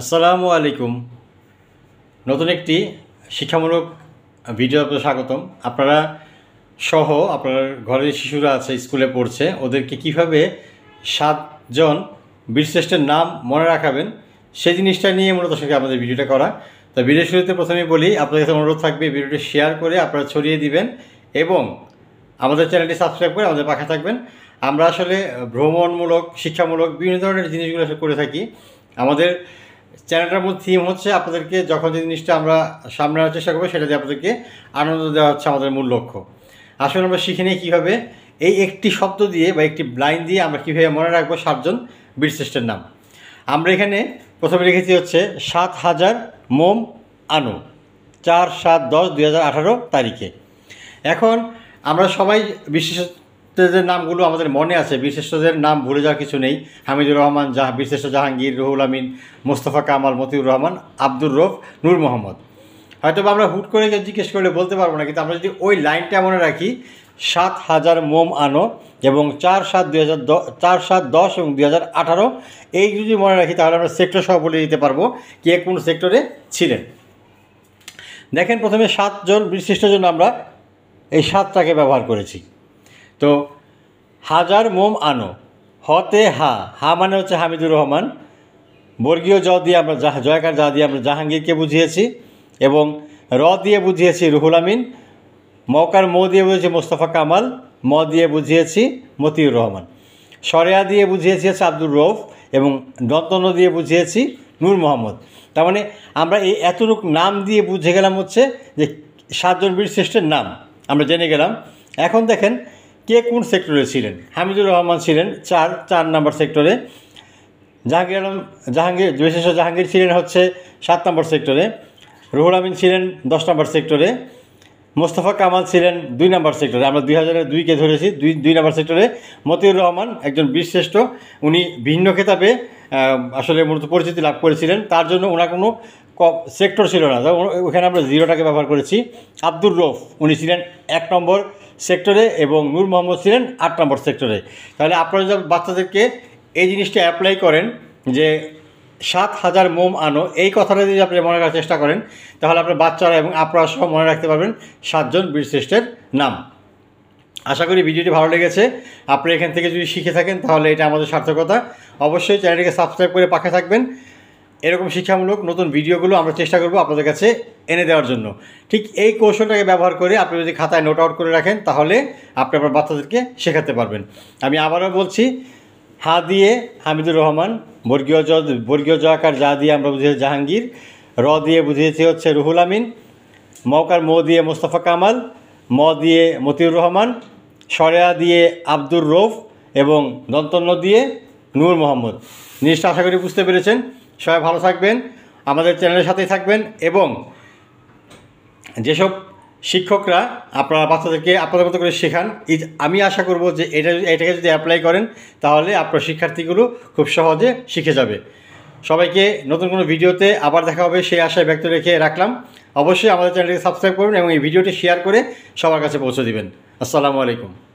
আসসালামু আলাইকুম নতুন একটি শিক্ষামূলক ভিডিও আপনাদের স্বাগতম আপনারা সহ আপনার ঘরের শিশুরা আছে স্কুলে পড়ছে ওদেরকে কিভাবে সাতজন বীরশ্রেষ্ঠের নাম মনে রাখাবেন সেই জিনিসটা নিয়ে মূলত সঙ্গে আমাদের ভিডিওটা করা তো ভিডিও শুরুতে প্রথমেই বলি আপনাদের কাছে অনুরোধ থাকবে ভিডিওটি শেয়ার করে আপনারা ছড়িয়ে দিবেন এবং আমাদের চ্যানেলটি সাবস্ক্রাইব করে আমাদের পাখা থাকবেন আমরা আসলে ভ্রমণমূলক শিক্ষামূলক বিভিন্ন ধরনের জিনিসগুলো করে থাকি আমাদের চ্যানেলটার মূল থিম হচ্ছে আপনাদেরকে যখন যে জিনিসটা আমরা সামনে আনার চেষ্টা করবো সেটা দিয়ে আপনাদেরকে আনন্দ দেওয়া হচ্ছে আমাদের মূল লক্ষ্য আসলে আমরা শিখে নিই কীভাবে এই একটি শব্দ দিয়ে বা একটি ব্লাইন দিয়ে আমরা কীভাবে মনে রাখবো সাতজন বীরশ্রেষ্ঠের নাম আমরা এখানে প্রথমে লিখেছি হচ্ছে সাত হাজার মোম আনু চার সাত দশ দুই হাজার আঠারো তারিখে এখন আমরা সবাই বিশেষ যে নামগুলো আমাদের মনে আছে বীরশ্রেষ্ঠদের নাম ভুলে যাওয়ার কিছু নেই হামিদুর রহমান জাহ বীরশ্রেষ্ঠ জাহাঙ্গীর রুহুল আমিন মোস্তফা কামাল মতিউর রহমান আব্দুর রফ নূর মোহাম্মদ হয়তো আমরা হুট করে জিজ্ঞেস করলে বলতে পারবো না কিন্তু আমরা যদি ওই লাইনটা মনে রাখি সাত হাজার মোম আনো এবং চার সাত দুই হাজার চার সাত দশ এবং দুই হাজার আঠারো এই যদি মনে রাখি তাহলে আমরা সেক্টর সহ বলে দিতে পারবো কে কোন সেক্টরে ছিলেন দেখেন প্রথমে সাতজন বিশিষ্টজন আমরা এই সাতটাকে ব্যবহার করেছি তো হাজার মোম আনো হতে হা হা মানে হচ্ছে হামিদুর রহমান বর্গীয় জ দিয়ে আমরা জয়কার যা দিয়ে আমরা জাহাঙ্গীরকে বুঝিয়েছি এবং র দিয়ে বুঝিয়েছি রুহুল আমিন মকার মো দিয়ে বুঝেছি মোস্তফা কামাল ম দিয়ে বুঝিয়েছি মতিউর রহমান সরেয়া দিয়ে বুঝিয়েছি হচ্ছে আব্দুর রৌফ এবং দন্তন দিয়ে বুঝিয়েছি নূর মোহাম্মদ তার মানে আমরা এই এতটুক নাম দিয়ে বুঝে গেলাম হচ্ছে যে সাতজন বীর শ্রেষ্ঠের নাম আমরা জেনে গেলাম এখন দেখেন কে কোন সেক্টরে ছিলেন হামিদুর রহমান ছিলেন চার চার নাম্বার সেক্টরে জাহাঙ্গীর আলম জাহাঙ্গীর বিশেষ জাহাঙ্গীর ছিলেন হচ্ছে সাত নম্বর সেক্টরে রুহুল আমিন ছিলেন দশ নম্বর সেক্টরে মোস্তফা কামাল ছিলেন দুই নম্বর সেক্টরে আমরা দুই হাজারের দুইকে ধরেছি দুই দুই নম্বর সেক্টরে মতিউর রহমান একজন বীরশ্রেষ্ঠ উনি ভিন্ন খেতাবে আসলে মূলত পরিচিতি লাভ করেছিলেন তার জন্য ওনার কোনো সেক্টর ছিল না ওখানে আমরা জিরোটাকে ব্যবহার করেছি আব্দুর রফ উনি ছিলেন এক নম্বর সেক্টরে এবং নূর মোহাম্মদ ছিলেন আট নম্বর সেক্টরে তাহলে আপনারা যখন বাচ্চাদেরকে এই জিনিসটা অ্যাপ্লাই করেন যে সাত হাজার মোম আনো এই কথাটা যদি আপনি মনে রাখার চেষ্টা করেন তাহলে আপনার বাচ্চারা এবং আপনারা সব মনে রাখতে পারবেন সাতজন বীরশ্রেষ্ঠের নাম আশা করি ভিডিওটি ভালো লেগেছে আপনি এখান থেকে যদি শিখে থাকেন তাহলে এটা আমাদের সার্থকতা অবশ্যই চ্যানেলটিকে সাবস্ক্রাইব করে পাখে থাকবেন এরকম শিক্ষামূলক নতুন ভিডিওগুলো আমরা চেষ্টা করব আপনাদের কাছে এনে দেওয়ার জন্য ঠিক এই কৌশলটাকে ব্যবহার করে আপনি যদি খাতায় নোট আউট করে রাখেন তাহলে আপনি আপনার বাচ্চাদেরকে শেখাতে পারবেন আমি আবারও বলছি হা দিয়ে হামিদুর রহমান বর্গীয় জ বর্গীয় জয়াকার যা দিয়ে আমরা বুঝিয়েছি জাহাঙ্গীর র দিয়ে বুঝিয়েছি হচ্ছে রুহুল আমিন মৌকার মো দিয়ে মোস্তফা কামাল ম দিয়ে মতিউর রহমান সরেয়া দিয়ে আব্দুর রৌফ এবং দন্তন্য দিয়ে নূর মোহাম্মদ জিনিসটা আশা করি বুঝতে পেরেছেন সবাই ভালো থাকবেন আমাদের চ্যানেলের সাথেই থাকবেন এবং যেসব শিক্ষকরা আপনারা বাচ্চাদেরকে আপনাদের মতো করে শেখান আমি আশা করব যে এটা এটাকে যদি অ্যাপ্লাই করেন তাহলে আপনার শিক্ষার্থীগুলো খুব সহজে শিখে যাবে সবাইকে নতুন কোনো ভিডিওতে আবার দেখা হবে সেই আশায় ব্যক্ত রেখে রাখলাম অবশ্যই আমাদের চ্যানেলকে সাবস্ক্রাইব করবেন এবং এই ভিডিওটি শেয়ার করে সবার কাছে পৌঁছে দিবেন আসসালামু আলাইকুম